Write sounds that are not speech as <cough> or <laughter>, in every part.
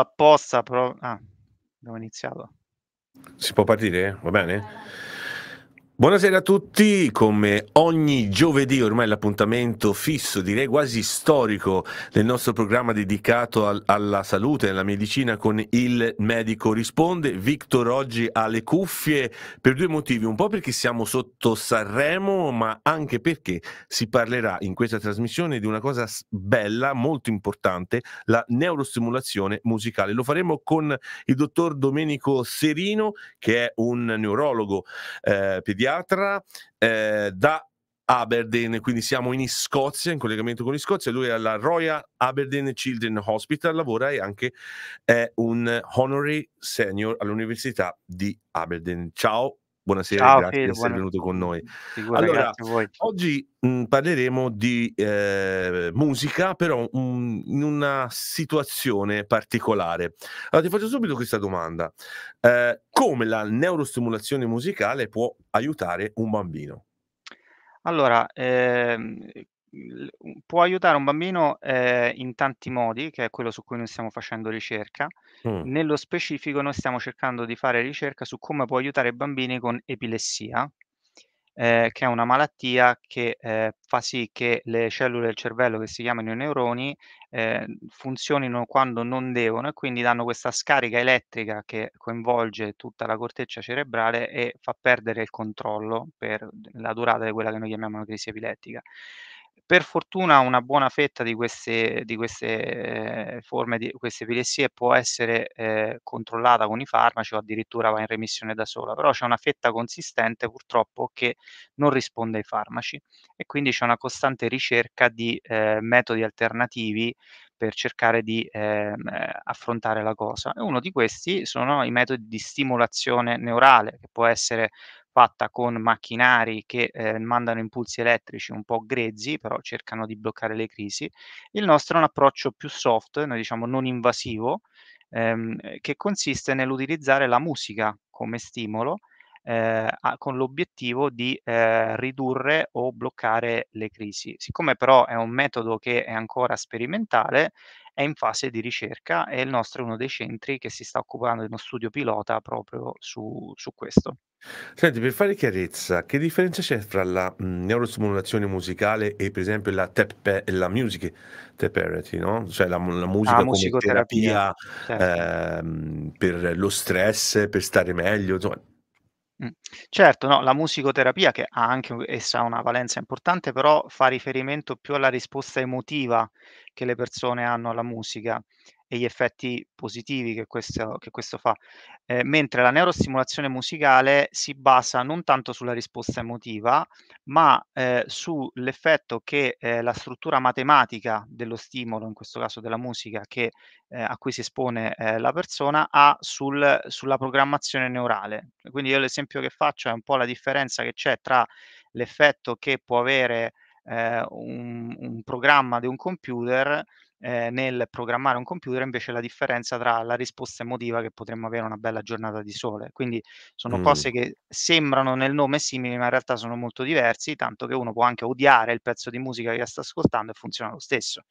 apposta. Però... Ah, abbiamo iniziato. Si può partire? Va bene? Buonasera a tutti, come ogni giovedì ormai l'appuntamento fisso, direi quasi storico, del nostro programma dedicato al, alla salute e alla medicina con il medico risponde. Victor oggi ha le cuffie per due motivi, un po' perché siamo sotto Sanremo, ma anche perché si parlerà in questa trasmissione di una cosa bella, molto importante, la neurostimolazione musicale. Lo faremo con il dottor Domenico Serino, che è un neurologo eh, pediatra psichiatra eh, da Aberdeen, quindi siamo in Scozia, in collegamento con Scozia. Lui è alla Royal Aberdeen Children Hospital, lavora e anche è un honorary senior all'Università di Aberdeen. Ciao Buonasera, Ciao, grazie per essere buona... venuto con noi. Figura, allora, oggi mh, mhmm, parleremo di eh, musica, però mh, mhmm, in una situazione particolare. Allora, ti faccio subito questa domanda. Eh, come la neurostimolazione musicale può aiutare un bambino? Allora, ehm, può aiutare un bambino eh, in tanti modi, che è quello su cui noi stiamo facendo ricerca. Mm. Nello specifico noi stiamo cercando di fare ricerca su come può aiutare i bambini con epilessia, eh, che è una malattia che eh, fa sì che le cellule del cervello che si chiamano i neuroni eh, funzionino quando non devono e quindi danno questa scarica elettrica che coinvolge tutta la corteccia cerebrale e fa perdere il controllo per la durata di quella che noi chiamiamo una crisi epilettica. Per fortuna una buona fetta di queste, di queste eh, forme, di queste epilessie può essere eh, controllata con i farmaci o addirittura va in remissione da sola, però c'è una fetta consistente purtroppo che non risponde ai farmaci e quindi c'è una costante ricerca di eh, metodi alternativi per cercare di eh, affrontare la cosa. E uno di questi sono i metodi di stimolazione neurale, che può essere fatta con macchinari che eh, mandano impulsi elettrici un po' grezzi, però cercano di bloccare le crisi. Il nostro è un approccio più soft, noi diciamo non invasivo, ehm, che consiste nell'utilizzare la musica come stimolo eh, a, con l'obiettivo di eh, ridurre o bloccare le crisi. Siccome però è un metodo che è ancora sperimentale, è in fase di ricerca e il nostro è uno dei centri che si sta occupando di uno studio pilota proprio su, su questo. Senti, per fare chiarezza, che differenza c'è tra la mh, mhmm, neurostimolazione musicale e per esempio la, tepe, la music therapy, no? Cioè la, la musica ah, come terapia certo. ehm, per lo stress, per stare meglio, insomma, Certo, no, la musicoterapia che ha anche essa una valenza importante, però fa riferimento più alla risposta emotiva che le persone hanno alla musica e gli effetti positivi che questo, che questo fa, eh, mentre la neurostimolazione musicale si basa non tanto sulla risposta emotiva, ma eh, sull'effetto che eh, la struttura matematica dello stimolo, in questo caso della musica, che, eh, a cui si espone eh, la persona, ha sul, sulla programmazione neurale. Quindi io l'esempio che faccio è un po' la differenza che c'è tra l'effetto che può avere eh, un, un programma di un computer eh, nel programmare un computer invece la differenza tra la risposta emotiva che potremmo avere una bella giornata di sole. Quindi sono mm. cose che sembrano nel nome simili, ma in realtà sono molto diversi, tanto che uno può anche odiare il pezzo di musica che sta ascoltando e funziona lo stesso.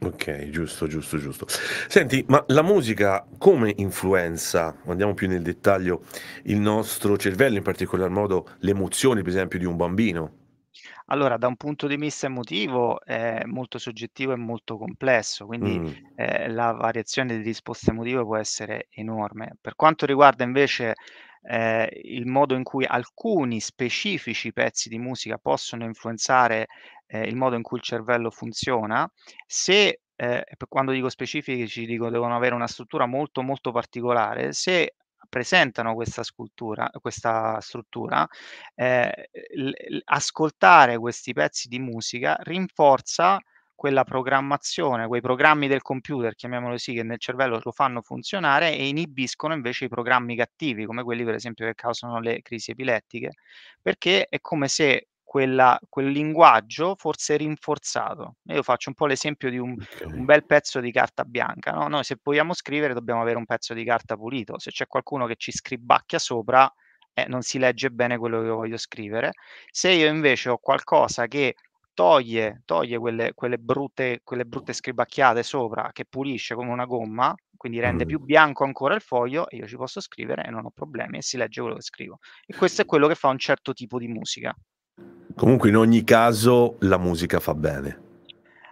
Ok, giusto, giusto, giusto. Senti, ma la musica come influenza, andiamo più nel dettaglio, il nostro cervello, in particolar modo le emozioni, per esempio, di un bambino? Allora, da un punto di vista emotivo è molto soggettivo e molto complesso, quindi Mh. Mm. eh, la variazione di risposte emotive può essere enorme. Per quanto riguarda invece eh, il modo in cui alcuni specifici pezzi di musica possono influenzare eh, il modo in cui il cervello funziona, se eh, quando dico specifici dico devono avere una struttura molto molto particolare, se presentano questa, scultura, questa struttura, eh, l- ascoltare questi pezzi di musica rinforza quella programmazione, quei programmi del computer, chiamiamolo così, che nel cervello lo fanno funzionare e inibiscono invece i programmi cattivi, come quelli per esempio che causano le crisi epilettiche, perché è come se quella, quel linguaggio forse rinforzato. Io faccio un po' l'esempio di un, un bel pezzo di carta bianca. No? Noi se vogliamo scrivere dobbiamo avere un pezzo di carta pulito. Se c'è qualcuno che ci scribacchia sopra, eh, non si legge bene quello che voglio scrivere. Se io invece ho qualcosa che toglie, toglie quelle, quelle, brutte, quelle brutte scribacchiate sopra, che pulisce come una gomma, quindi rende mm. più bianco ancora il foglio e io ci posso scrivere e non ho problemi e si legge quello che scrivo. E questo è quello che fa un certo tipo di musica. Comunque in ogni caso la musica fa bene.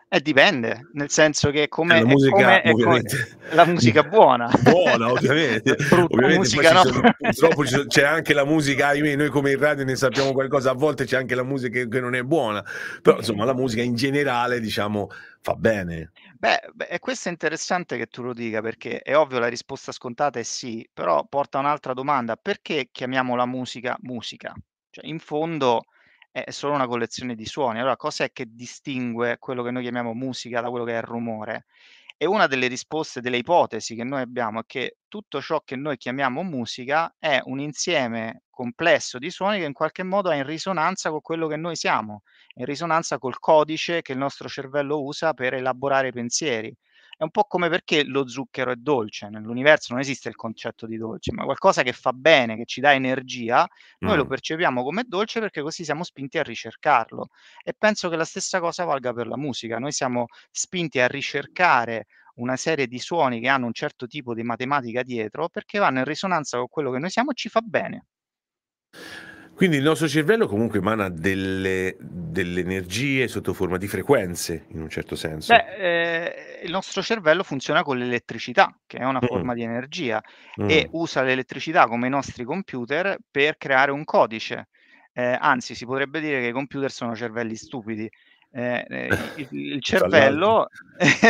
Eh, dipende, nel senso che come eh, la musica, come, ovviamente. Come, la musica buona. <laughs> Buona, ovviamente. <laughs> ovviamente musica, no? sono, purtroppo sono, c'è anche la musica, ahimè, noi come in radio ne sappiamo qualcosa, a volte c'è anche la musica che, non è buona, però insomma la musica in generale, diciamo, fa bene. Beh, beh, questo è interessante che tu lo dica perché è ovvio la risposta scontata è sì, però porta un'altra domanda, perché chiamiamo la musica musica? Cioè, in fondo è solo una collezione di suoni. Allora, cos'è che distingue quello che noi chiamiamo musica da quello che è il rumore? E una delle risposte, delle ipotesi che noi abbiamo è che tutto ciò che noi chiamiamo musica è un insieme complesso di suoni che in qualche modo è in risonanza con quello che noi siamo, in risonanza col codice che il nostro cervello usa per elaborare pensieri. È un po' come perché lo zucchero è dolce, nell'universo non esiste il concetto di dolce, ma qualcosa che fa bene, che ci dà energia, noi mm. lo percepiamo come dolce perché così siamo spinti a ricercarlo. E penso che la stessa cosa valga per la musica, noi siamo spinti a ricercare una serie di suoni che hanno un certo tipo di matematica dietro perché vanno in risonanza con quello che noi siamo e ci fa bene. Quindi il nostro cervello comunque emana delle, delle energie sotto forma di frequenze, in un certo senso. Beh, eh, il nostro cervello funziona con l'elettricità, che è una mm. forma di energia, mm. e usa l'elettricità come i nostri computer per creare un codice. Eh, anzi, si potrebbe dire che i computer sono cervelli stupidi, eh, eh <laughs> il, cervello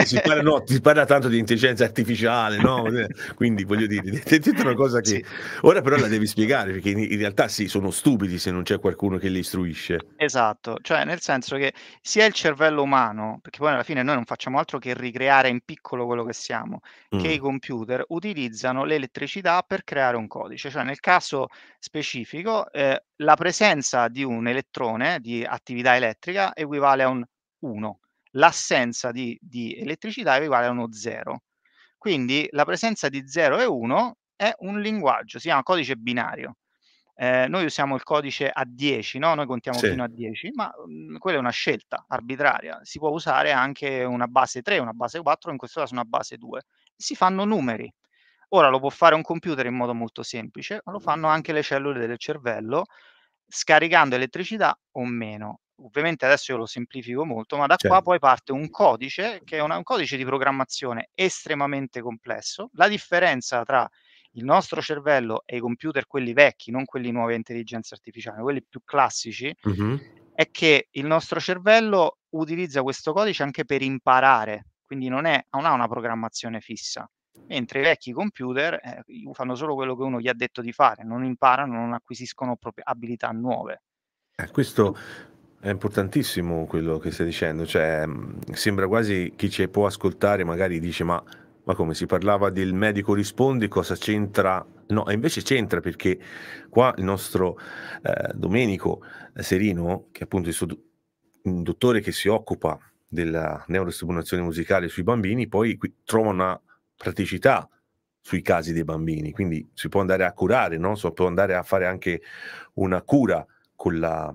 si <laughs> parla, no, si parla, tanto di intelligenza artificiale no? <laughs> quindi voglio dire dite una cosa che sì. ora però la devi spiegare perché in, in, realtà sì sono stupidi se non c'è qualcuno che li istruisce esatto cioè nel senso che sia il cervello umano perché poi alla fine noi non facciamo altro che ricreare in piccolo quello che siamo mm. che i mm. computer utilizzano l'elettricità per creare un codice cioè nel caso specifico eh, la presenza di un elettrone di attività elettrica equivale a un 1, l'assenza di, di elettricità equivale a uno 0. Quindi la presenza di 0 e 1 è un linguaggio, si chiama codice binario. Eh, noi usiamo il codice a 10, no? noi contiamo sì. fino a 10, ma mh, mhmm, quella è una scelta arbitraria. Si può usare anche una base 3, una base 4, in questo caso una base 2. Si fanno numeri. Ora lo può fare un computer in modo molto semplice, ma lo fanno anche le cellule del cervello scaricando elettricità o meno. Ovviamente adesso io lo semplifico molto, ma da certo. qua poi parte un codice che è una, un codice di programmazione estremamente complesso. La differenza tra il nostro cervello e i computer, quelli vecchi, non quelli nuovi a intelligenza artificiale, quelli più classici, mm-hmm. è che il nostro cervello utilizza questo codice anche per imparare, quindi non, è, non ha una programmazione fissa mentre i vecchi computer eh, fanno solo quello che uno gli ha detto di fare, non imparano, non acquisiscono proprio abilità nuove. Eh, questo è importantissimo quello che stai dicendo, cioè, mm, sembra quasi chi ci può ascoltare magari dice ma, ma come si parlava del medico rispondi, cosa c'entra? No, invece c'entra perché qua il nostro eh, Domenico Serino, che è appunto il suo do- dottore che si occupa della neurostimolazione musicale sui bambini, poi qui trova una praticità sui casi dei bambini, quindi si può andare a curare, no? si può andare a fare anche una cura con la,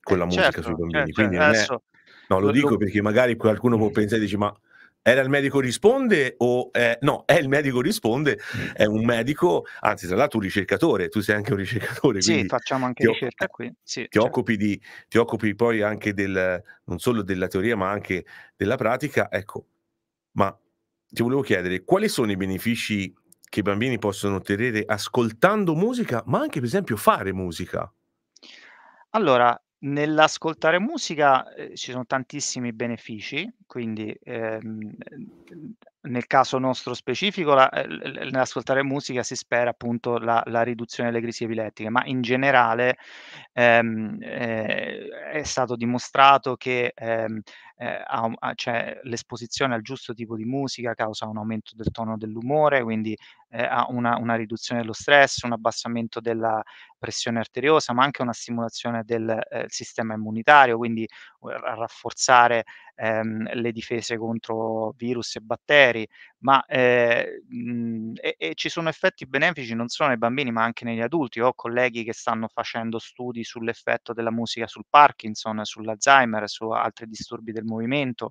con la eh, musica certo, sui bambini. Certo, quindi eh, adesso... è... No, lo, lo dico perché magari qualcuno può pensare e dice ma era il medico risponde o è... no, è il medico risponde, è un medico, anzi tra l'altro un ricercatore, tu sei anche un ricercatore. Sì, facciamo anche ricerca qui. Sì, ti, certo. occupi di, ti occupi poi anche del, non solo della teoria ma anche della pratica, ecco, ma ti volevo chiedere quali sono i benefici che i bambini possono ottenere ascoltando musica, ma anche per esempio fare musica? Allora, nell'ascoltare musica eh, ci sono tantissimi benefici, quindi ehm, nel caso nostro specifico, la, eh, nell'ascoltare musica si spera appunto la, la, riduzione delle crisi epilettiche, ma in generale ehm, eh, è stato dimostrato che ehm, eh, ha, cioè, l'esposizione al giusto tipo di musica causa un aumento del tono dell'umore, quindi eh, ha una, una, riduzione dello stress, un abbassamento della pressione arteriosa, ma anche una stimolazione del eh, sistema immunitario, quindi uhm, rafforzare ehm, le difese contro virus e batteri, ma eh, mh, mhmm, e, e ci sono effetti benefici non solo nei bambini ma anche negli adulti. Ho colleghi che stanno facendo studi sull'effetto della musica sul Parkinson, sull'Alzheimer, su altri disturbi del movimento.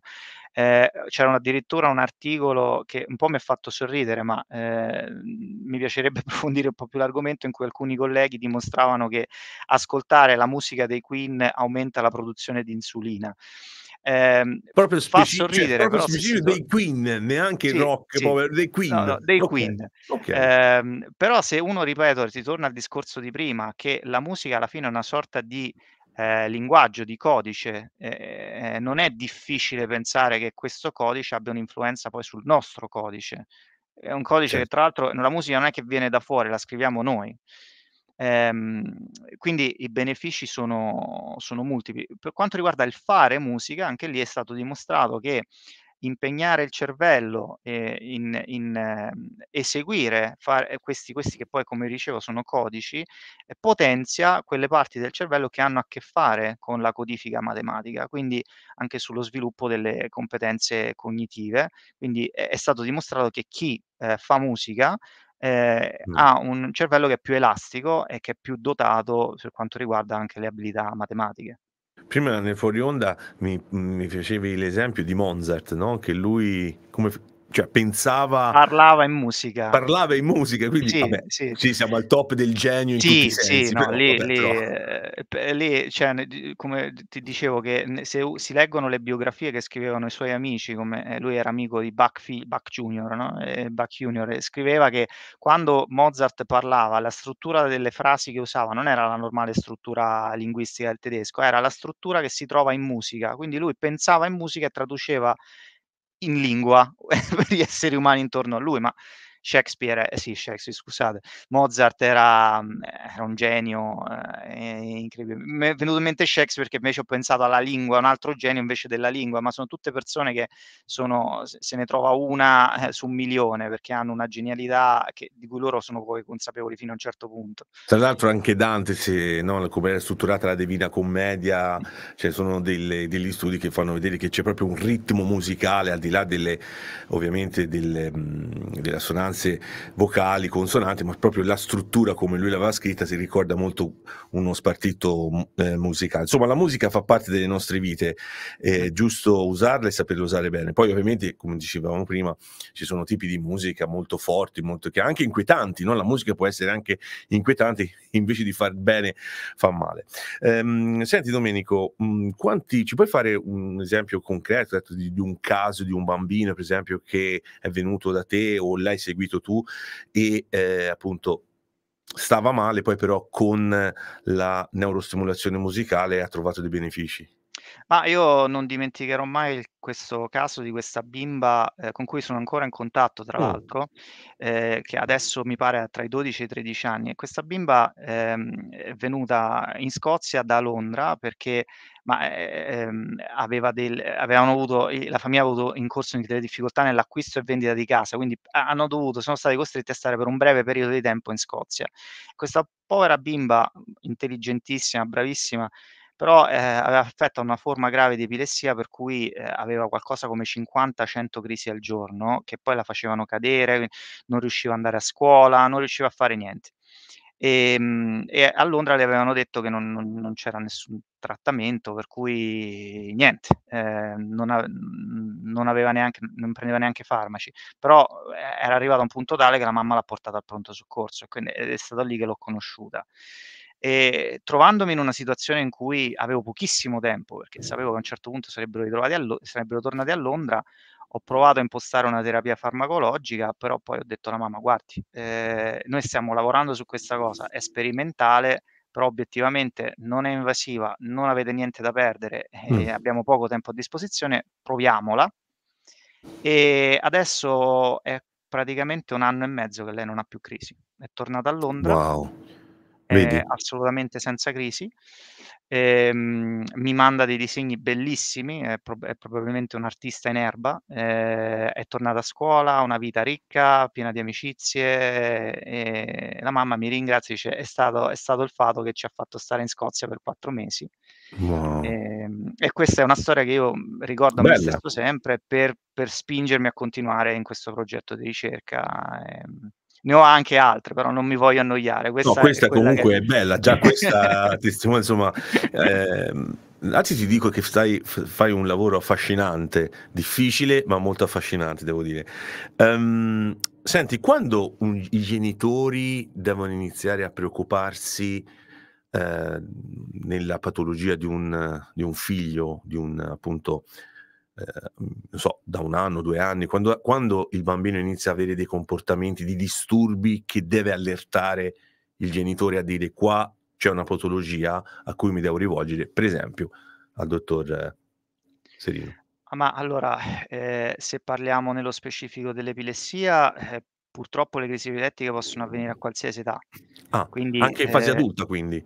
Eh, c'era addirittura un articolo che un po' mi ha fatto sorridere, ma eh, mi piacerebbe <laughs> approfondire un po' più l'argomento in cui alcuni colleghi dimostravano che ascoltare la musica dei Queen aumenta la produzione di insulina eh, proprio fa cioè, sorridere. Proprio però, dei Queen, neanche sì, rock, sì. Povero, dei Queen. No, no, dei okay. Queen. Okay. Eh, però se uno, ripeto, si torna al discorso di prima, che la musica alla fine è una sorta di eh, linguaggio, di codice, eh, eh, non è difficile pensare che questo codice abbia un'influenza poi sul nostro codice. È un codice certo. che tra l'altro la musica non è che viene da fuori, la scriviamo noi. Ehm, quindi i benefici sono, sono multipli. Per quanto riguarda il fare musica, anche lì è stato dimostrato che impegnare il cervello eh, in, in ehm, eh, eseguire fare, questi, questi, che poi come dicevo sono codici eh, potenzia quelle parti del cervello che hanno a che fare con la codifica matematica quindi anche sullo sviluppo delle competenze cognitive quindi è, è stato dimostrato che chi eh, fa musica eh, mm. ha un cervello che è più elastico e che è più dotato per quanto riguarda anche le abilità matematiche. Prima nel fuori onda mi, mi facevi l'esempio di Mozart, no? che lui, come, cioè pensava... Parlava in musica. Parlava in musica, quindi sì, vabbè, sì, sì siamo al top del genio in sì, sensi, Sì, no, lì, vabbè, lì, però... Eh, lì cioè, come ti dicevo, che se si leggono le biografie che scrivevano i suoi amici, come eh, lui era amico di Bach, Bach Junior, no? Bach eh, Junior, scriveva che quando Mozart parlava, la struttura delle frasi che usava non era la normale struttura linguistica del tedesco, era la struttura che si trova in musica, quindi lui pensava in musica e traduceva in lingua <laughs> per gli esseri umani intorno a lui, ma Shakespeare, eh, sì, Shakespeare, scusate, Mozart era, mm, eh, era un genio eh, incredibile. Mi è venuto in mente Shakespeare perché invece ho pensato alla lingua, un altro genio invece della lingua, ma sono tutte persone che sono, se ne trova una eh, su un milione perché hanno una genialità che, di cui loro sono poi consapevoli fino a un certo punto. Tra l'altro anche Dante, se, no, come è strutturata la Divina Commedia, cioè sono delle, degli studi che fanno vedere che c'è proprio un ritmo musicale al di là delle, ovviamente delle, mm, assonanze assonanze vocali, consonanti, ma proprio la struttura come lui l'aveva scritta si ricorda molto uno spartito mm, eh, musicale. Insomma, la musica fa parte delle nostre vite, è giusto usarla e saperla usare bene. Poi ovviamente, come dicevamo prima, ci sono tipi di musica molto forti, molto che anche inquietanti, no? la musica può essere anche inquietante, <laughs> invece di far bene fa male. Ehm, senti Domenico, mh, mm, quanti, ci puoi fare un esempio concreto ecco, di, di un caso di un bambino, per esempio, che è venuto da te o l'hai seguito? subito tu e eh, appunto stava male, poi però con la neurostimolazione musicale ha trovato dei benefici. Ma io non dimenticherò mai il questo caso di questa bimba, ehm, con cui sono ancora in contatto tra Mh. Oh. l'altro, ehm, che adesso mi pare ha tra i 12 e i 13 anni e questa bimba, ehm, è venuta in Scozia da Londra perché ma, eh, ehm, aveva del avevano avuto la famiglia ha avuto in corso delle difficoltà nell'acquisto e vendita di casa, quindi hanno dovuto sono stati costretti a stare per un breve periodo di tempo in Scozia. Questa povera bimba, intelligentissima, bravissima però eh, aveva affetta una forma grave di epilessia per cui eh, aveva qualcosa come 50-100 crisi al giorno che poi la facevano cadere, non riusciva ad andare a scuola, non riusciva a fare niente. Ehm, e, e a Londra le avevano detto che non, non, non c'era nessun trattamento, per cui niente, eh, non, a, non, aveva neanche, non prendeva neanche farmaci, però eh, era arrivato a un punto tale che la mamma l'ha portata al pronto soccorso e quindi è stato lì che l'ho conosciuta e trovandomi in una situazione in cui avevo pochissimo tempo, perché sapevo che a un certo punto sarebbero, a Lo- sarebbero tornati a Londra, ho provato a impostare una terapia farmacologica, però poi ho detto alla mamma, guardi, eh, noi stiamo lavorando su questa cosa, è sperimentale, però obiettivamente non è invasiva, non avete niente da perdere, mm. abbiamo poco tempo a disposizione, proviamola. E adesso è praticamente un anno e mezzo che lei non ha più crisi, è tornata a Londra. Wow eh, Vedi. assolutamente senza crisi. Ehm, mi manda dei disegni bellissimi, è, pro- è probabilmente un artista in erba, eh, è tornata a scuola, ha una vita ricca, piena di amicizie e la mamma mi ringrazia, dice è stato, è stato il fato che ci ha fatto stare in Scozia per quattro mesi. Wow. E, ehm, e questa è una storia che io mm, ricordo Bella. me stesso sempre per, per spingermi a continuare in questo progetto di ricerca. Ehm ne ho anche altre, però non mi voglio annoiare. Questa, no, questa è comunque che... è bella, già questa <laughs> testimonianza, insomma... Ehm... Anzi, ti dico che stai, fai un lavoro affascinante, difficile, ma molto affascinante, devo dire. Um, senti, quando un, i genitori devono iniziare a preoccuparsi eh, nella patologia di un, di un, figlio, di un appunto Ehm, non so, da un anno, due anni, quando, quando, il bambino inizia a avere dei comportamenti di disturbi che deve allertare il genitore a dire qua c'è una patologia a cui mi devo rivolgere, per esempio al dottor Serino. Ah, ma allora, eh, se parliamo nello specifico dell'epilessia, eh, purtroppo le crisi epilettiche possono avvenire a qualsiasi età. Ah, quindi, anche in fase eh, adulta, quindi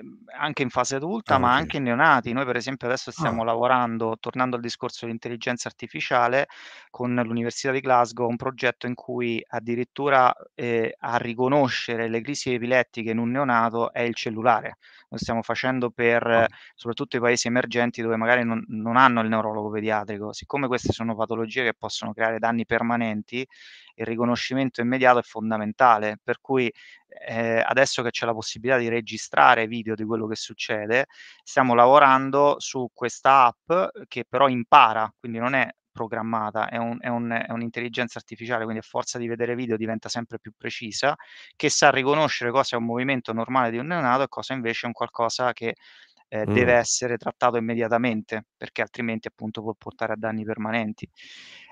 Ehm, anche in fase adulta, ah, ma okay. anche in neonati. Noi per esempio adesso ah. stiamo ah. lavorando, tornando al discorso dell'intelligenza artificiale, con l'Università di Glasgow, un progetto in cui addirittura eh, a riconoscere le crisi epilettiche in un neonato è il cellulare. Lo stiamo facendo per ah. soprattutto i paesi emergenti dove magari non, non hanno il neurologo pediatrico. Siccome queste sono patologie che possono creare danni permanenti, il riconoscimento immediato è fondamentale, per cui eh, adesso che c'è la possibilità di registrare video di quello che succede, stiamo lavorando su questa app che però impara, quindi non è programmata, è, un, è, un, è, un'intelligenza artificiale, quindi a forza di vedere video diventa sempre più precisa, che sa riconoscere cosa è un movimento normale di un neonato e cosa invece è un qualcosa che eh, mm. deve essere trattato immediatamente, perché altrimenti appunto può portare a danni permanenti.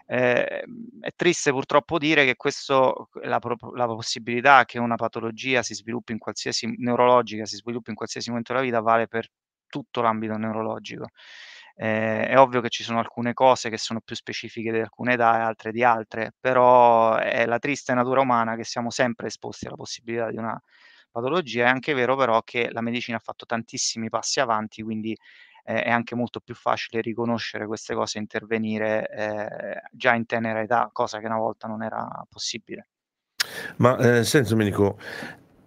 Eh, è triste purtroppo dire che questo, la, la, possibilità che una patologia si sviluppi in qualsiasi neurologica si sviluppi in qualsiasi momento della vita vale per tutto l'ambito neurologico. Eh, è ovvio che ci sono alcune cose che sono più specifiche di alcune età e altre di altre, però è la triste natura umana che siamo sempre esposti alla possibilità di una patologia. È anche vero però che la medicina ha fatto tantissimi passi avanti, quindi eh, è anche molto più facile riconoscere queste cose e intervenire eh, già in tenera età, cosa che una volta non era possibile. Ma eh, senso Domenico,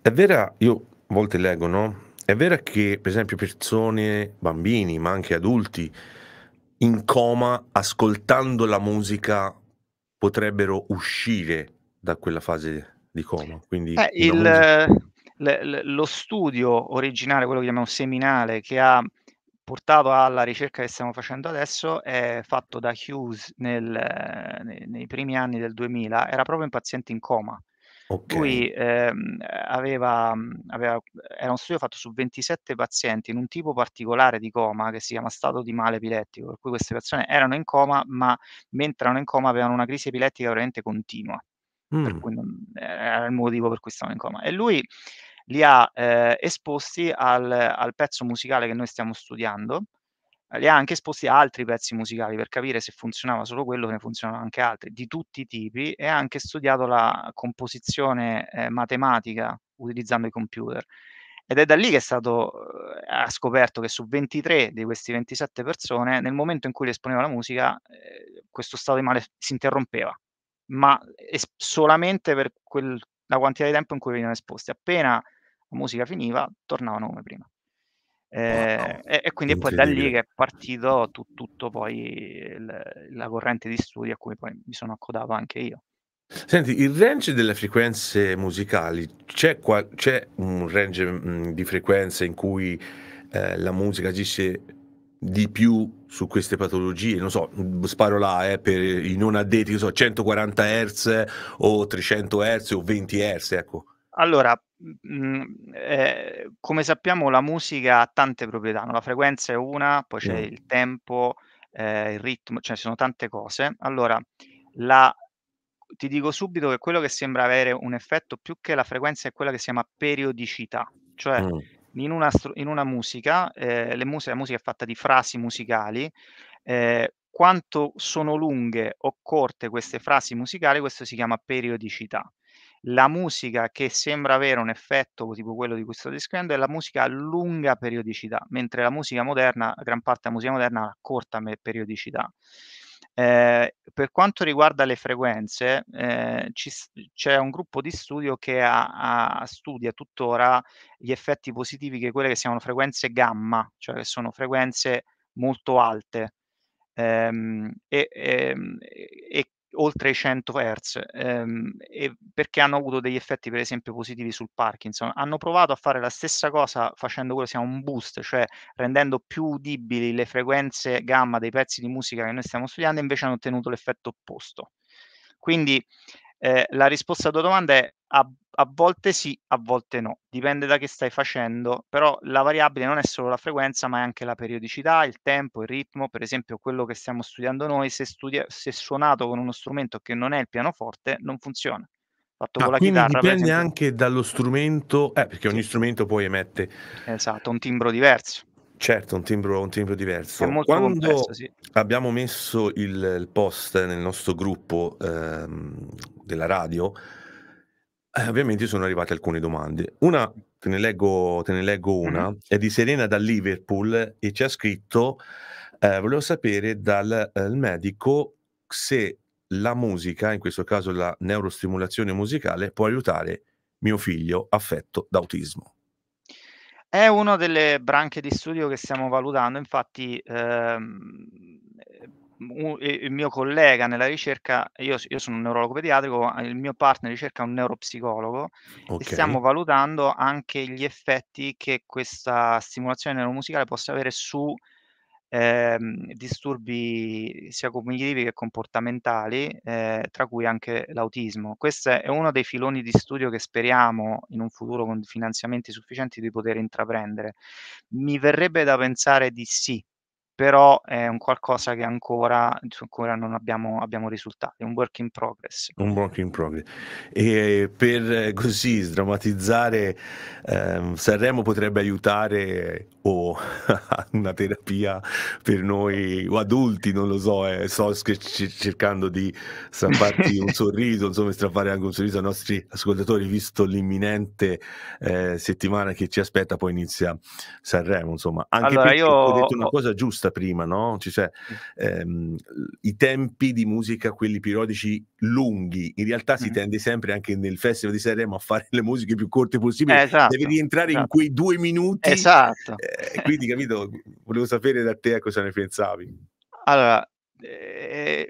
è vera, io a volte leggo, no? È vero che per esempio persone, bambini, ma anche adulti, in coma, ascoltando la musica, potrebbero uscire da quella fase di coma. Quindi eh, il, l- l- lo studio originale, quello che chiamiamo seminale, che ha portato alla ricerca che stiamo facendo adesso è fatto da Hughes nel, nei, nei, primi anni del 2000, era proprio in paziente in coma. Okay. Lui ehm, aveva, aveva, era un studio fatto su 27 pazienti in un tipo particolare di coma che si chiama stato di male epilettico, per cui queste persone erano in coma, ma mentre erano in coma avevano una crisi epilettica veramente continua. Mm. Per cui non, era il motivo per cui stavano in coma. E lui li ha eh, esposti al, al, pezzo musicale che noi stiamo studiando, eh, li ha anche esposti a altri pezzi musicali per capire se funzionava solo quello, se ne funzionano anche altri, di tutti i tipi, e ha anche studiato la composizione eh, matematica utilizzando i computer. Ed è da lì che è stato, eh, ha scoperto che su 23 di queste 27 persone, nel momento in cui le esponeva la musica, eh, questo stato di male si interrompeva, ma es- solamente per quel, la quantità di tempo in cui venivano esposti. Appena la musica finiva, tornavano come prima. Eh, oh, e, e, quindi poi da lì che è partito tu, tutto poi il, la corrente di studio a cui poi mi sono accodato anche io. Senti, il range delle frequenze musicali, c'è, qua, c'è un range mh, mm, di frequenze in cui eh, la musica agisce di più su queste patologie, non so, sparo là eh, per i non addetti, so, 140 Hz o 300 Hz o 20 Hz, ecco. Allora, mh, mm, mm, eh, come sappiamo la musica ha tante proprietà, no? la frequenza è una, poi c'è Mm. il tempo, eh, il ritmo, cioè ci sono tante cose. Allora, la- ti dico subito che quello che sembra avere un effetto più che la frequenza è quella che si chiama periodicità, cioè Mm. in una, in una musica, eh, le muse- la musica è fatta di frasi musicali, eh, quanto sono lunghe o corte queste frasi musicali, questo si chiama periodicità la musica che sembra avere un effetto tipo quello di cui sto descrivendo è la musica a lunga periodicità, mentre la musica moderna, gran parte della musica moderna ha corta periodicità. Eh, per quanto riguarda le frequenze, eh, ci, c'è un gruppo di studio che ha, ha, studia tuttora gli effetti positivi che quelle che si chiamano frequenze gamma, cioè che sono frequenze molto alte. Ehm, ehm, e, e, e oltre i 100 Hz ehm, perché hanno avuto degli effetti per esempio positivi sul Parkinson hanno provato a fare la stessa cosa facendo quello che si chiama un boost cioè rendendo più udibili le frequenze gamma dei pezzi di musica che noi stiamo studiando invece hanno ottenuto l'effetto opposto quindi eh, la risposta alla tua domanda è a, a, volte sì, a volte no, dipende da che stai facendo, però la variabile non è solo la frequenza, ma è anche la periodicità, il tempo, il ritmo, per esempio quello che stiamo studiando noi, se, studia, se suonato con uno strumento che non è il pianoforte, non funziona. Fatto ah, con la chitarra, dipende anche dallo strumento, eh, perché ogni strumento poi emette esatto, un timbro diverso. Certo, un timbro, un timbro diverso. Quando complesso, sì. abbiamo messo il, il, post nel nostro gruppo ehm, della radio, eh, ovviamente sono arrivate alcune domande. Una, te ne leggo, te ne leggo una, mm-hmm. è di Serena da Liverpool e ci ha scritto, eh, volevo sapere dal eh, medico se la musica, in questo caso la neurostimolazione musicale, può aiutare mio figlio affetto da autismo. È una delle branche di studio che stiamo valutando, infatti ehm, un, il mio collega nella ricerca, io, io, sono un neurologo pediatrico, il mio partner ricerca un neuropsicologo okay. e stiamo valutando anche gli effetti che questa stimolazione neuromusicale possa avere su ehm, disturbi sia cognitivi che comportamentali, ehm, tra cui anche l'autismo. Questo è uno dei filoni di studio che speriamo in un futuro con finanziamenti sufficienti di poter intraprendere. Mi verrebbe da pensare di sì, però è un qualcosa che ancora, ancora non abbiamo, abbiamo risultati, un work in progress. Un work in progress. E per eh, così sdrammatizzare, ehm, Sanremo potrebbe aiutare o <laughs> una terapia per noi o adulti, non lo so, eh, sto cercando di strapparti un <laughs> sorriso, insomma strappare anche un sorriso ai nostri ascoltatori, visto l'imminente eh, settimana che ci aspetta, poi inizia Sanremo, insomma. Anche allora, perché io... ho detto una cosa giusta giusta prima, no? Cioè, ehm, I tempi di musica, quelli periodici lunghi, in realtà si mm. tende sempre anche nel Festival di Sanremo a fare le musiche più corte possibili, eh, esatto, devi rientrare esatto. in quei due minuti. Esatto. Eh, quindi, capito, volevo sapere da te cosa ne pensavi. Allora, eh,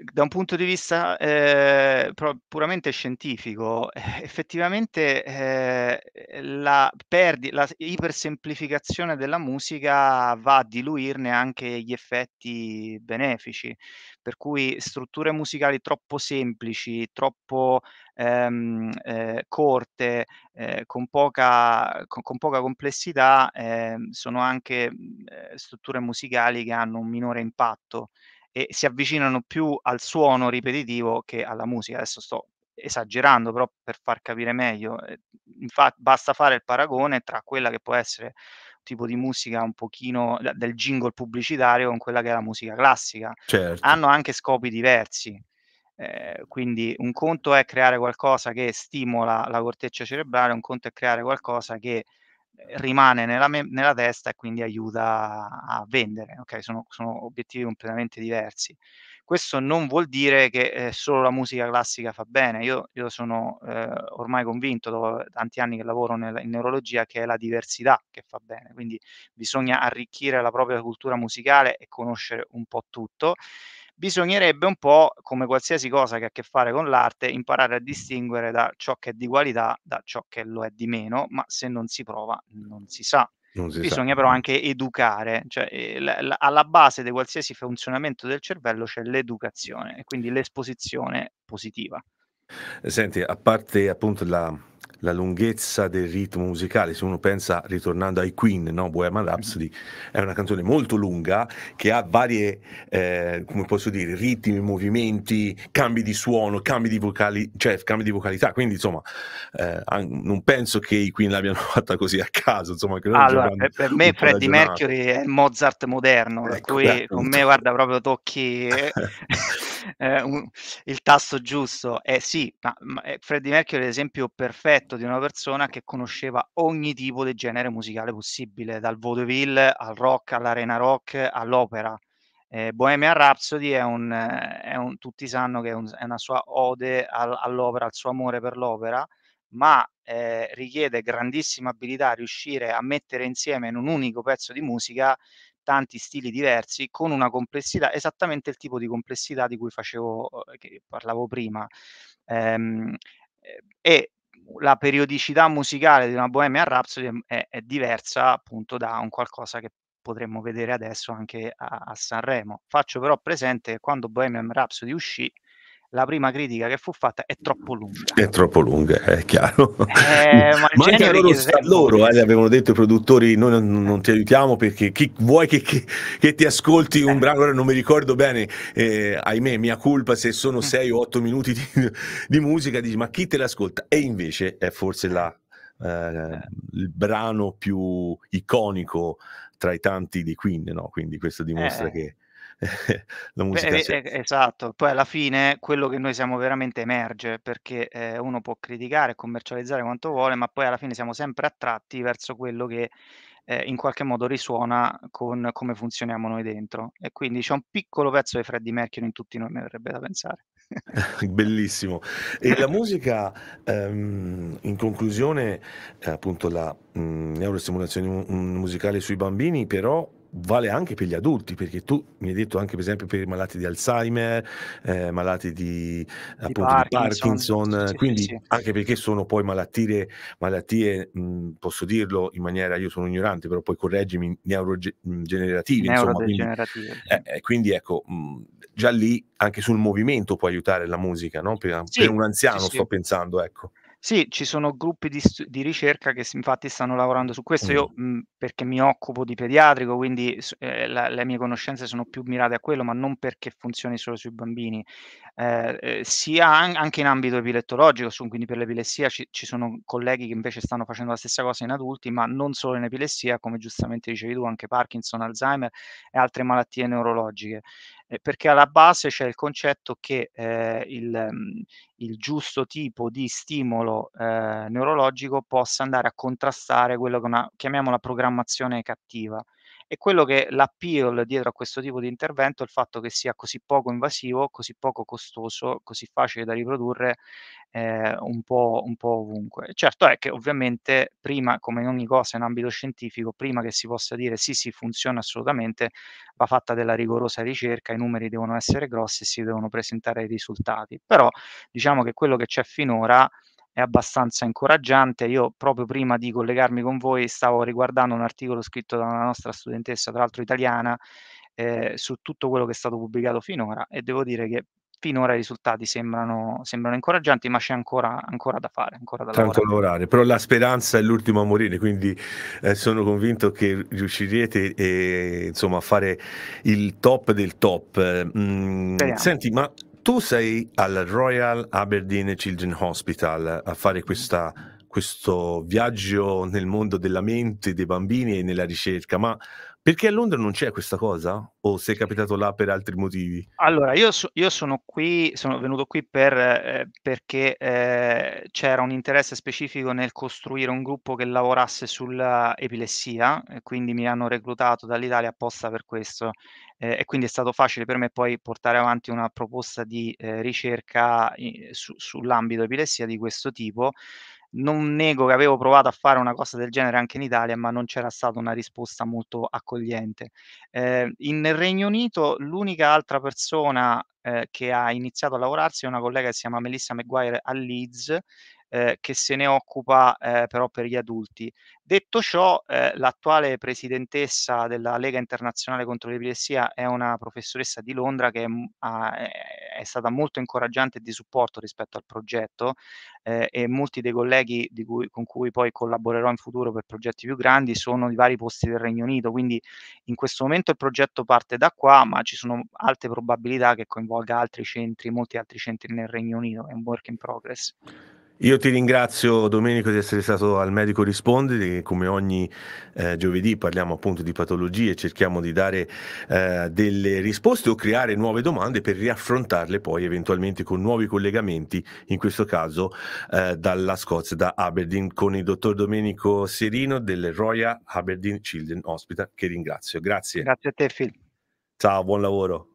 eh, da un punto di vista eh, puramente scientifico, <laughs> effettivamente eh, la, perdi- la ipersemplificazione della musica va a diluirne anche gli effetti benefici, per cui strutture musicali troppo semplici, troppo ehm, eh, corte, eh, con, poca, con, con, poca, complessità, eh, sono anche mm, eh, strutture musicali che hanno un minore impatto e si avvicinano più al suono ripetitivo che alla musica. Adesso sto esagerando, però per far capire meglio, eh, infatti basta fare il paragone tra quella che può essere un tipo di musica un pochino del jingle pubblicitario con quella che è la musica classica. Certo. Hanno anche scopi diversi. Eh, quindi un conto è creare qualcosa che stimola la corteccia cerebrale, un conto è creare qualcosa che rimane nella, me- nella, testa e quindi aiuta a vendere. Okay? Sono, sono, obiettivi completamente diversi. Questo non vuol dire che eh, solo la musica classica fa bene. Io, io sono eh, ormai convinto, dopo tanti anni che lavoro nel, in neurologia, che è la diversità che fa bene. Quindi bisogna arricchire la propria cultura musicale e conoscere un po' tutto bisognerebbe un po', come qualsiasi cosa che ha a che fare con l'arte, imparare a distinguere da ciò che è di qualità da ciò che lo è di meno, ma se non si prova non si sa. Non si Bisogna sa. però mm. anche educare, cioè eh, la, alla base di qualsiasi funzionamento del cervello c'è l'educazione e quindi l'esposizione positiva. Senti, a parte appunto la, la lunghezza del ritmo musicale, se uno pensa, ritornando ai Queen, no? Bohemian Rhapsody, è una canzone molto lunga che ha varie, eh, come posso dire, ritmi, movimenti, cambi di suono, cambi di, vocali, cioè, cambi di vocalità, quindi insomma eh, non penso che i Queen l'abbiano <laughs> fatta così a caso. Insomma, allora, per, per me Freddie Mercury è Mozart moderno, per ecco, cui appunto. Certo. con me guarda proprio tocchi eh, <laughs> eh, un, il tasto giusto, eh sì, ma, ma eh, Freddie Mercury è l'esempio perfetto affetto di una persona che conosceva ogni tipo di genere musicale possibile, dal vaudeville al rock, all'arena rock, all'opera. Eh, Bohemian Rhapsody è un, è un, tutti sanno che è, un, è una sua ode al, all'opera, al suo amore per l'opera, ma eh, richiede grandissima abilità a riuscire a mettere insieme in un unico pezzo di musica tanti stili diversi con una complessità, esattamente il tipo di complessità di cui facevo, eh, che parlavo prima. Ehm, eh, e la periodicità musicale di una Bohemian Rhapsody è, è diversa appunto da un qualcosa che potremmo vedere adesso anche a, a Sanremo. Faccio però presente che quando Bohemian Rhapsody uscì, la prima critica che fu fatta è troppo lunga. È troppo lunga, è chiaro. Eh, <laughs> ma, ma anche loro, loro eh, avevano detto i produttori, noi non, non ti aiutiamo perché chi vuoi che, che, che ti ascolti un eh. brano, ora non mi ricordo bene, eh, ahimè, mia colpa se sono mm. sei o otto minuti di, di, musica, dici ma chi te l'ascolta? E invece è forse la, eh, il brano più iconico tra i tanti di Queen, no? quindi questo dimostra che <laughs> la musica. Beh, cioè. Esatto, poi alla fine quello che noi siamo veramente emerge, perché eh, uno può criticare, e commercializzare quanto vuole, ma poi alla fine siamo sempre attratti verso quello che eh, in qualche modo risuona con come funzioniamo noi dentro. E quindi c'è un piccolo pezzo di Freddy Mercury in tutti noi, mi verrebbe da pensare. <laughs> Bellissimo. E la musica, ehm, in conclusione, appunto la mh, mm, neurosimulazione musicale sui bambini, però vale anche per gli adulti, perché tu mi hai detto anche per esempio per i malati di Alzheimer, eh, malati di, appunto, Parkinson, di Parkinson quindi sì. anche perché sono poi malattie, malattie mh, posso dirlo in maniera, io sono ignorante, però poi correggimi, neurogenerative. Neurodegenerative. Insomma, quindi, eh, eh, quindi ecco, mh, già lì anche sul movimento può aiutare la musica, no? per, sì, per, un anziano sto pensando, ecco. Sì, ci sono gruppi di, di ricerca che infatti stanno lavorando su questo. Io, mh, mhmm, perché mi occupo di pediatrico, quindi eh, la, le mie conoscenze sono più mirate a quello, ma non perché funzioni solo sui bambini. Eh, eh, sia an- anche in ambito epilettologico, su, quindi per l'epilessia ci-, ci, sono colleghi che invece stanno facendo la stessa cosa in adulti, ma non solo in epilessia, come giustamente dicevi tu, anche Parkinson, Alzheimer e altre malattie neurologiche, eh, perché alla base c'è il concetto che eh, il, mhmm, il, giusto tipo di stimolo eh, neurologico possa andare a contrastare quello che una, la programmazione cattiva e quello che l'appeal dietro a questo tipo di intervento è il fatto che sia così poco invasivo, così poco costoso, così facile da riprodurre eh, un, po', un, po', ovunque. Certo è che ovviamente prima, come in ogni cosa in ambito scientifico, prima che si possa dire sì, sì, funziona assolutamente, va fatta della rigorosa ricerca, i numeri devono essere grossi e si devono presentare i risultati. Però diciamo che quello che c'è finora è abbastanza incoraggiante. Io proprio prima di collegarmi con voi stavo riguardando un articolo scritto da una nostra studentessa, tra l'altro italiana, eh, su tutto quello che è stato pubblicato finora e devo dire che finora i risultati sembrano, sembrano incoraggianti, ma c'è ancora, ancora da fare, ancora da lavorare. lavorare. Però la speranza è l'ultimo a morire, quindi eh, sono convinto che riuscirete eh, insomma, a fare il top del top. Mm, senti, ma tu sei al Royal Aberdeen Children's Hospital a fare questa questo viaggio nel mondo della mente dei bambini e nella ricerca, ma perché a Londra non c'è questa cosa? O sei capitato là per altri motivi? Allora, io, so, io sono qui, sono venuto qui per, eh, perché eh, c'era un interesse specifico nel costruire un gruppo che lavorasse sull'epilessia, e quindi mi hanno reclutato dall'Italia apposta per questo. Eh, e quindi è stato facile per me poi portare avanti una proposta di eh, ricerca in, su, sull'ambito epilessia di questo tipo non nego che avevo provato a fare una cosa del genere anche in Italia, ma non c'era stata una risposta molto accogliente. Eh, in Regno Unito l'unica altra persona eh, che ha iniziato a lavorarsi è una collega che si chiama Melissa McGuire a Leeds, eh, che se ne occupa eh, però per gli adulti. Detto ciò, eh, l'attuale presidentessa della Lega Internazionale contro l'Epilessia è una professoressa di Londra che ha, è stata molto incoraggiante e di supporto rispetto al progetto eh, e molti dei colleghi cui, con cui poi collaborerò in futuro per progetti più grandi sono di vari posti del Regno Unito, quindi in questo momento il progetto parte da qua, ma ci sono alte probabilità che coinvolga altri centri, molti altri centri nel Regno Unito, è un work in progress. Io ti ringrazio Domenico di essere stato al Medico Risponde, come ogni eh, giovedì parliamo appunto di patologie, cerchiamo di dare eh, delle risposte o creare nuove domande per riaffrontarle poi eventualmente con nuovi collegamenti, in questo caso eh, dalla Scozia, da Aberdeen, con il dottor Domenico Serino del Royal Aberdeen Children Hospital, che ringrazio. Grazie. Grazie a te Phil. Ciao, buon lavoro.